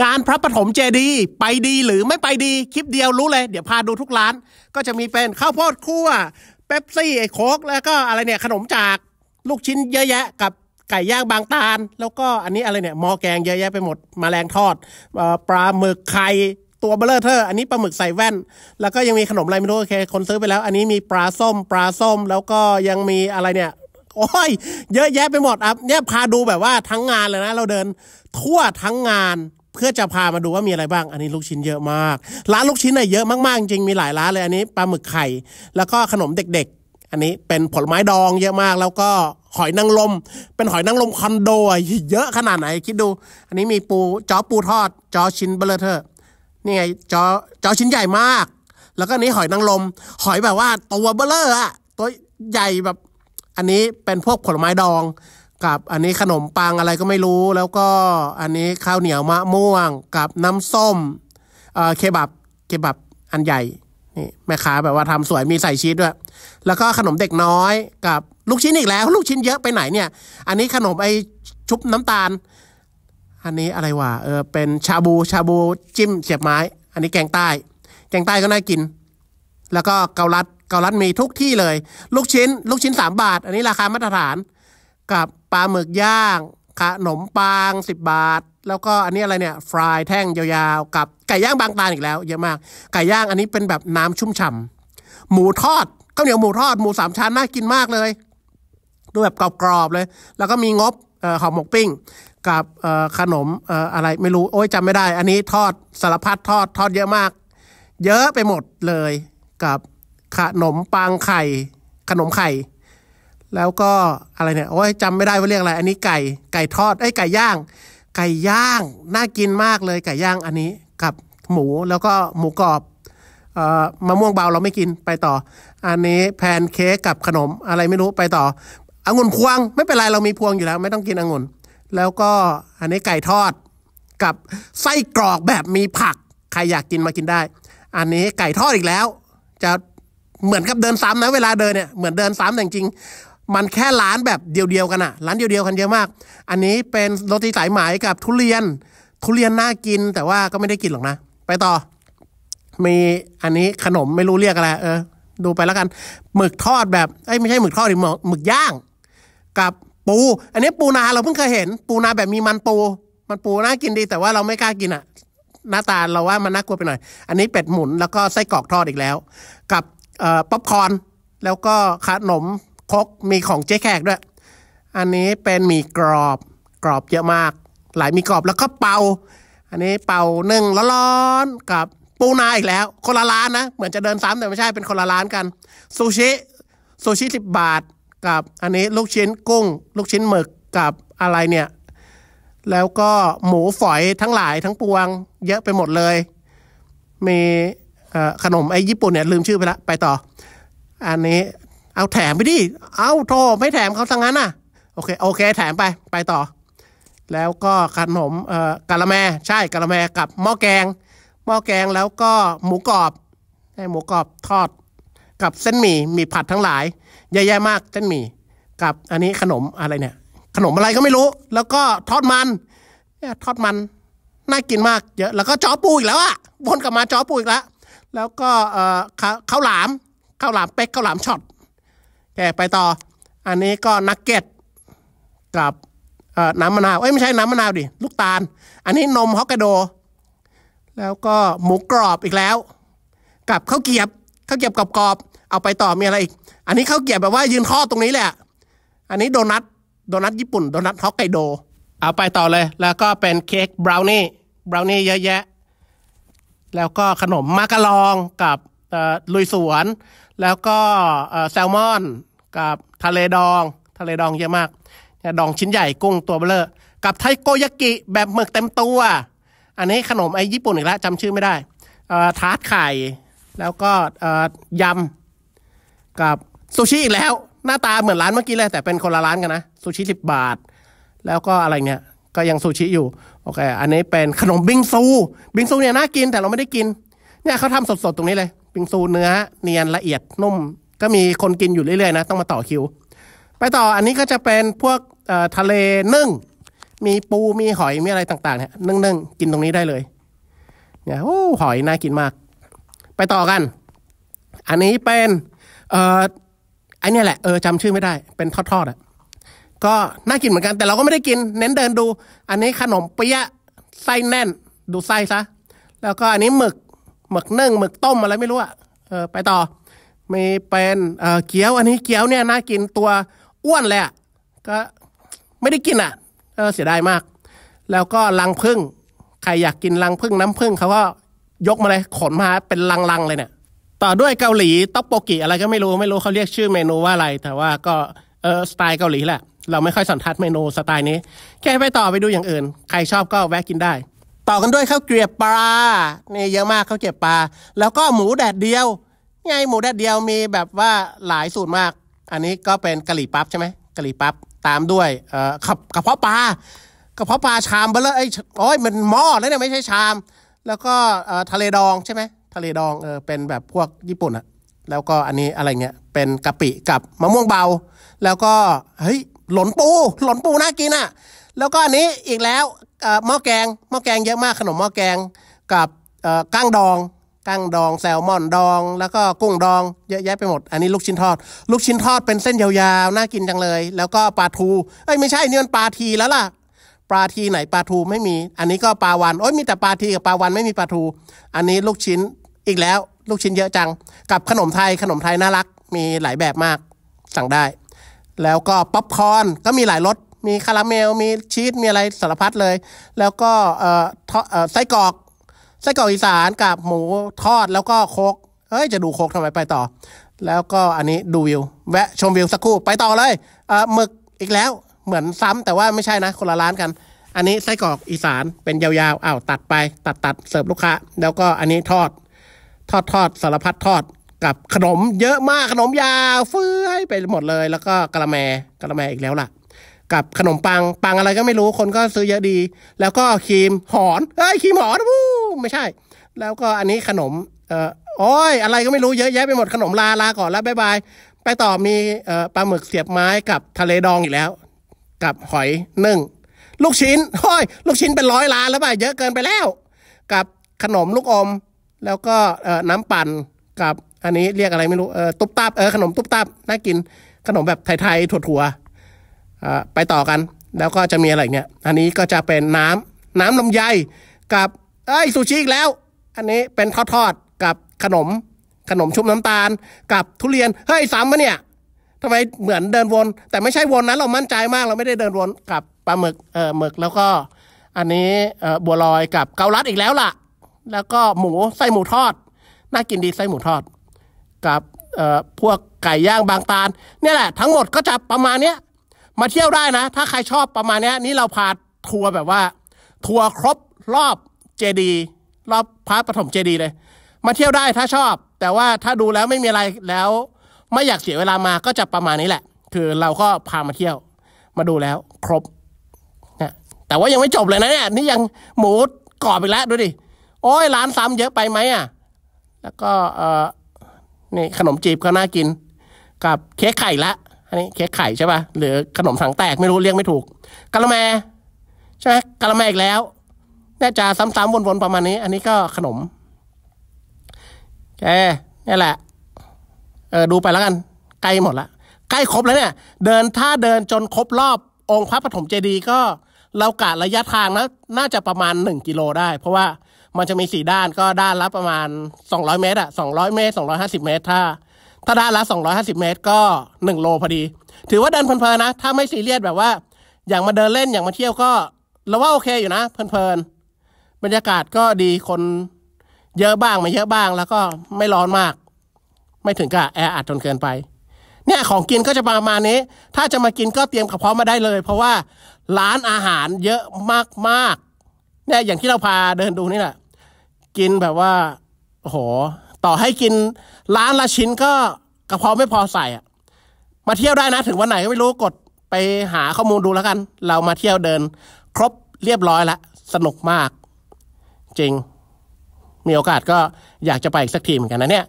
งานพระปฐมเจดีไปดีหรือไม่ไปดี คลิปเดียวรู้เลย เดี๋ยวพาดูทุกร้านก็จะมีเป็นข้าวโพดคั่วเป๊ปซี่ ไอโคก แล้วก็อะไรเนี่ยขนมจากลูกชิ้นเยอะแยะกับไก่ย่างบางตาลแล้วก็อันนี้อะไรเนี่ยมอแกงเยอะแยะไปหมดมแมลงทอดปลาหมึกไข่ ตัวเบลเลอร์เธออันนี้ปลาหมึกใส่แว่น แล้วก็ยังมีขนมอะไรไม่รู้โอเคคนซื้อไปแล้วอันนี้มีปลาส้มปลาส้ม แล้วก็ยังมีอะไรเนี่ยโอ้ยเยอะแยะไปหมดครับเนี่ยพาดูแบบว่าทั้งงานเลยนะเราเดินทั่วทั้งงานเพื่อจะพามาดูว่ามีอะไรบ้าง อันนี้ลูกชิ้นเยอะมาก ร้านลูกชิ้นน่ยเยอะมาก ๆจริงมีหลายร้านเลย อันนี้ปลาหมึกไข่ แล้วก็ขนมเด็กๆ อันนี้เป็นผลไม้ดองเยอะมาก แล้วก็หอยนางรม เป็นหอยนางรมคอนโดเยอะขนาดไหน คิดดู อันนี้มีปูจอปูทอด จอชิ้นเบลเทอร์นี่ไงจอจอชิ้นใหญ่มาก แล้วก็นี้หอยนางรมหอยแบบว่าตัวเบลเลอร์อะตัวใหญ่แบบ อันนี้เป็นพวกผลไม้ดองกับอันนี้ขนม ปังอะไรก็ไม่รู้แล้วก็อันนี้ข้าวเหนียวมะม่วงกับน้ำส้มเอ่อเคบับเคบับอันใหญ่นี่แม่ค้าแบบว่าทำสวยมีใส่ชีสด้วย แล้วก็ขนมเด็กน้อยกับลูกชิ้นอีกแล้ว ลูกชิ้นเยอะไปไหนเนี่ย อันนี้ขนมไอชุบน้ำตาล อันนี้อะไรวะเออเป็นชาบูชาบู จิ้ม เสียบไม้ อันนี้แกงใต้ แกงใต้ก็น่ากิน แล้วก็เกาลัดเกาลัดมีทุกที่เลย ลูกชิ้น ลูกชิ้นสามบาท อันนี้ราคามาตรฐานกับปลาหมึกย่าง ขนมปัง10บาท แล้วก็อันนี้อะไรเนี่ยฟรายแท่งยาวๆกับ ไก่ย่างบางตาอีกแล้ว เยอะมาก ไก่ย่างอันนี้เป็นแบบน้ำชุ่มฉ่าหมูทอดข้าวเหนียวหมูทอดหมูสามชั้นน่ากินมากเลยดูแบบกรอบๆเลย แล้วก็มีงบหอมหมกปิ้ง กับขนมอะไรไม่รู้โอ้ยจำไม่ได้ อันนี้ทอดสารพัดทอดทอดเยอะมาก เยอะไปหมดเลย กับขนมปังไข่ ขนมไข่แล้วก็อะไรเนี่ยโอ้ยจำไม่ได้ว่าเรียกอะไร อันนี้ไก่ไก่ทอดไอ้ไก่ย่าง ไก่ย่างน่ากินมากเลยไก่ย่างอันนี้กับหมูแล้วก็หมูกรอบมะม่วงเบาเราไม่กินไปต่อ อันนี้แพนเค้กกับขนมอะไรไม่รู้ไปต่อองุ่นพวงไม่เป็นไร เรามีพวงอยู่แล้ว ไม่ต้องกินองุ่นแล้วก็อันนี้ไก่ทอดกับไส้กรอกแบบมีผัก ใครอยากกินมากินได้ อันนี้ไก่ทอดอีกแล้ว จะเหมือนกับเดินซ้ำนะเวลาเดินเนี่ยเหมือนเดินซ้ำแต่จริงมันแค่ร้านแบบเดียวๆกันอะร้านเดียวๆกันเยอะมาก อันนี้เป็นโรตีสายไหมกับทุเรียน ทุเรียนน่ากินแต่ว่าก็ไม่ได้กินหรอกนะ ไปต่อ มีอันนี้ขนมไม่รู้เรียกอะไร เออ ดูไปแล้วกัน หมึกทอดแบบ ไอ้ไม่ใช่หมึกทอดหรือหมึกย่าง กับปู อันนี้ปูนาเราเพิ่งเคยเห็น ปูนาแบบมีมันปู มันปูน่ากินดี แต่ว่าเราไม่กล้ากินอะหน้าตาเราว่ามันน่ากลัวไปหน่อย อันนี้เป็ดหมุนแล้วก็ไส้กรอกทอดอีกแล้ว กับป๊อปคอนแล้วก็ขนมคกมีของเจ๊แขกด้วย อันนี้เป็นหมี่กรอบ กรอบเยอะมาก หลายมีกรอบแล้วก็เปา อันนี้เปาหนึ่งร้อนกับปูนาอีกแล้ว คนละร้านนะ เหมือนจะเดินซ้ำแต่ไม่ใช่เป็นคนละร้านกันซูชิซูชิสิบบาท กับอันนี้ลูกชิ้นกุ้ง ลูกชิ้นหมึกกับอะไรเนี่ย แล้วก็หมูฝอยทั้งหลายทั้งปวงเยอะไปหมดเลย มีขนมไอ้ญี่ปุ่นเนี่ยลืมชื่อไปละไปต่อ อันนี้เอาแถมไปดิ เอาโทรไม่แถมเขาทั้งนั้นอ่ะโอเคโอเคแถมไปไปต่อ แล้วก็ขนมเอ่อกะละแมใช่กะละแมกับหม้อแกงหม้อแกงแล้วก็หมูกรอบให่หมูกรอบทอดกับเส้นหมี่มีผัดทั้งหลายเยอะแยะมากเส้นหมี่กับอันนี้ขนมอะไรเนี่ยขนมอะไรก็ไม่รู้ แล้วก็ทอดมันเนี่ยทอดมันน่ากินมากเยอะแล้วก็จ้อปูอีกแล้วอ่ะวนกลับมาจ้อปูอีกแล้วแล้วก็เอ่อข้าวหลามข้าวหลามเป๊กข้าวหลามช็อตแกไปต่อ อันนี้ก็นักเก็ตกับน้ำมะนาว เอ้ยไม่ใช่น้ำมะนาวดิลูกตาล อันนี้นมฮอกไกโดแล้วก็หมูกรอบอีกแล้ว กับข้าวเกียบข้าวเกียบกรอบบเอาไปต่อมีอะไรอีก อันนี้ข้าวเกียบแบบว่ายืนข้อตรงนี้แหละ อันนี้โดนัทโดนัทญี่ปุ่นโดนัทฮอกไกโด เอาไปต่อเลย แล้วก็เป็นเค้กบราวนี่บราวนี่เยอะแยะ แล้วก็ขนมมากะลองกับลุยสวน แล้วก็แซลมอนกับทะเลดอง ทะเลดองเยอะมากดองชิ้นใหญ่กุ้ง ตัวเบลอกับไทโกยากิแบบหมึกเต็มตัว อันนี้ขนมไอ้ญี่ปุ่นอีกแล้วจำชื่อไม่ได้ ทาร์ตไข่ แล้วก็ยำกับซูชิอีกแล้วหน้าตาเหมือนร้านเมื่อกี้เลยแต่เป็นคนละร้านกันนะซูชิสิบบาท แล้วก็อะไรเนี่ย ก็ยังซูชิอยู่โอเคอันนี้เป็นขนมบิงซูบิงซูเนี่ยน่ากินแต่เราไม่ได้กินเนี่ยเขาทำสดๆตรงนี้เลยปิงซูเนื้อเนียนละเอียดนุ่ม ก็มีคนกินอยู่ เรื่อยๆนะ ต้องมาต่อคิว ไปต่ออันนี้ก็จะเป็นพวกทะเลนึ่ง มีปูมีหอยมีอะไรต่างๆเนี่ยนึ่งๆกินตรงนี้ได้เลยเนี่ยโอ้หอย น่ากินมาก ไปต่อกัน อันนี้เป็นเอ่อไอเนี่ยแหละ เออจำชื่อไม่ได้ เป็นทอดๆอ่ะก็น่ากินเหมือนกันแต่เราก็ไม่ได้กินเน้นเดินดู อันนี้ขนมเปี๊ยะไส้แน่นดูไส้ซะ แล้วก็อันนี้หมึกหมึกนึ่ง หมึกต้มอะไรไม่รู้อะเออไปต่อ มีเป็นเออเกี๊ยวอันนี้ เกี๊ยวเนี่ยน่า กินตัวอ้วนเลยอะก็ไม่ได้กินอะเออเสียดายมาก แล้วก็ลังพึ่งใครอยากกินลังพึ่งน้ำพึ่งเขาก็ยกมาเลยขนมาเป็นลังๆเลยเนี่ยต่อด้วยเกาหลีต๊อกโปกิอะไรก็ไม่รู้ไม่รู้เขาเรียกชื่อเมนูว่าอะไร แต่ว่าก็เออสไตล์เกาหลีแหละเราไม่ค่อยสันทัดเมนูสไตล์นี้ แค่ไปต่อไปดูอย่างอื่น ใครชอบก็แวะกินได้ต่อกันด้วยข้าวเกลียบปลาเนี่ยเยอะมากข้าวเกลียบปลา แล้วก็หมูแดดเดียวไงหมูแดดเดียวมีแบบว่าหลายสูตรมาก อันนี้ก็เป็นกะหรี่ปั๊บใช่ไหมกะหรี่ปั๊บตามด้วยเอ่อกกระเพาะปลากระเพาะปลาชามไปเลยไอ้โอ้ยมันหม้อแล้วเนี่ยไม่ใช่ชาม แล้วก็เอ่อทะเลดองใช่ไหมทะเลดองเออเป็นแบบพวกญี่ปุ่นอะแล้วก็อันนี้อะไรเงี้ยเป็นกะปิกับมะม่วงเบา แล้วก็เฮ้ยหลนปูหลนปูน่ากินอะแล้วก็อันนี้อีกแล้วหม้อแกงหม้อแกงเยอะมากขนมหม้อแกงกับก้างดองก้างดองแซลมอนดอง แล้วก็กุ้งดองเยอะแยะไปหมด อันนี้ลูกชิ้นทอด ลูกชิ้นทอดเป็นเส้นยาวๆน่ากินจังเลย แล้วก็ปลาทูเอ้ยไม่ใช่นี่มันปลาทีแล้วล่ะปลาทีไหนปลาทูไม่มี อันนี้ก็ปลาวันโอ้ยมีแต่ปลาทีกับปลาวันไม่มีปลาทู อันนี้ลูกชิ้นอีกแล้วลูกชิ้นเยอะจังกับขนมไทยขนมไทยน่ารักมีหลายแบบมากสั่งได้ แล้วก็ป๊อปคอนก็มีหลายรสมีคาราเมลมีชีสมีอะไรสารพัดเลย แล้วก็เอ่อไส้กรอกไส้กรอกอีสานกับหมูทอดแล้วก็โคกเฮ้ยจะดูโคกทำไม ไปต่อ แล้วก็อันนี้ดูวิว แวะชมวิวสักครู่ไปต่อเลย เอ่อหมึกอีกแล้วเหมือนซ้ำ แต่ว่าไม่ใช่นะ คนละร้านกัน อันนี้ไส้กรอกอีสานเป็นยาวๆอ้าวตัดไป ตัดตัดเสิร์ฟลูกค้าแล้วก็อันนี้ทอด ทอดทอดสารพัดทอดกับขนม เยอะมากขนมยาวเฟื้อยไปหมดเลย แล้วก็กะละแมกะละแมอีกแล้วล่ะกับขนมปังปังอะไรก็ไม่รู้คนก็ซื้อเยอะดีแล้วก็ครีมหอนเอ้ยครีมหอนวู้ไม่ใช่ แล้วก็อันนี้ขนมเอ่อโอ้ย อะไรก็ไม่รู้เยอะแยะไปหมดขนมลาลาก่อนแล้วบายบายไปต่อมีเอ่อปลาหมึกเสียบไม้กับทะเลดองอีกแล้ว กับหอยนึ่ง ลูกชิ้นโอ้ยลูกชิ้นเป็นร้อยล้านแล้วป่ะเยอะเกินไปแล้ว กับขนมลูกอมแล้วก็เอ่อน้ำปั่นกับอันนี้เรียกอะไรไม่รู้เออตุ๊บตับเออขนมตุ๊บตับน่ากินขนมแบบไทยๆถั่วๆไปต่อกันแล้วก็จะมีอะไรเนี่ยอันนี้ก็จะเป็นน้ำน้ำลำไย กับเอ้ยซูชิอีกแล้ว อันนี้เป็นทอดๆ กับขนม ขนมชุบน้ำตาล กับทุเรียน เฮ้ยซ้ำปะเนี่ยทำไมเหมือนเดินวน แต่ไม่ใช่วนนะเรามั่นใจมากเราไม่ได้เดินวน กับปลาหมึก เอ่อ หมึก แล้วก็ อันนี้ เออ่บัวลอย กับเกาลัดอีกแล้วล่ะ แล้วก็หมู ไส้หมูทอด น่ากินดีไส้หมูทอด กับ เออ่พวกไก่ย่างบางตาล เนี่ยแหละ ทั้งหมดก็จะประมาณเนี้ยมาเที่ยวได้นะ ถ้าใครชอบประมาณนี้นี่เราพาทัวร์แบบว่า ทัวร์ครบรอบเจดีรอบพระปฐมเจดีเลย มาเที่ยวได้ถ้าชอบ แต่ว่าถ้าดูแล้วไม่มีอะไรแล้วไม่อยากเสียเวลามาก็จะประมาณนี้แหละ คือเราก็พามาเที่ยว มาดูแล้วครบนะ แต่ว่ายังไม่จบเลยนะเนี่ยนี่ยังหมูกรอบอีกแล้วดูดิโอ้ยร้านซ้ำเยอะไปไหมอ่ะ แล้วก็เออนี่ขนมจีบก็น่ากิน กับเค้กไข่ละนี้เค้กไข่ใช่ป่ะหรือขนมถังแตกไม่รู้เรียกไม่ถูกกะละแมใช่ไหมกะละแมอีกแล้วน่าจะซ้ำๆวนๆ ประมาณนี้ อันนี้ก็ขนมแกนี่แหละ เออดูไปแล้วกันใกล้หมดละใกล้ครบแล้วเนี่ย เดินถ้าเดินจนครบรอบองค์พระปฐมเจดีย์ก็ เรากะระยะทางนะน่าจะประมาณหนึ่งกิโลได้ เพราะว่ามันจะมีสี่ด้านก็ด้านละประมาณสองร้อยเมตรอะสองร้อยเมตรสอองรยหสิบเมตรถ้าถ้าด้านละ 250 เมตรก็ 1 โลพอดี ถือว่าเดินเพลินๆนะ ถ้าไม่ซีเรียสแบบว่า อย่างมาเดินเล่น อย่างมาเที่ยวก็เราว่าโอเคอยู่นะ เพลินๆ บรรยากาศก็ดี คนเยอะบ้าง ไม่เยอะบ้าง แล้วก็ไม่ร้อนมาก ไม่ถึงกับแออัดจนเกินไป เนี่ยของกินก็จะประมาณนี้ ถ้าจะมากินก็เตรียมกระเพาะมาได้เลย เพราะว่าร้านอาหารเยอะมากๆ เนี่ยอย่างที่เราพาเดินดูนี่แหละ กินแบบว่าโโหต่อให้กินร้านละชิ้นก็กระเพาะไม่พอใส่ มาเที่ยวได้นะถึงวันไหนก็ไม่รู้กดไปหาข้อมูลดูแล้วกัน เรามาเที่ยวเดินครบเรียบร้อยละสนุกมาก จริงมีโอกาสก็อยากจะไปอีกสักทีเหมือนกันนะเนี่ย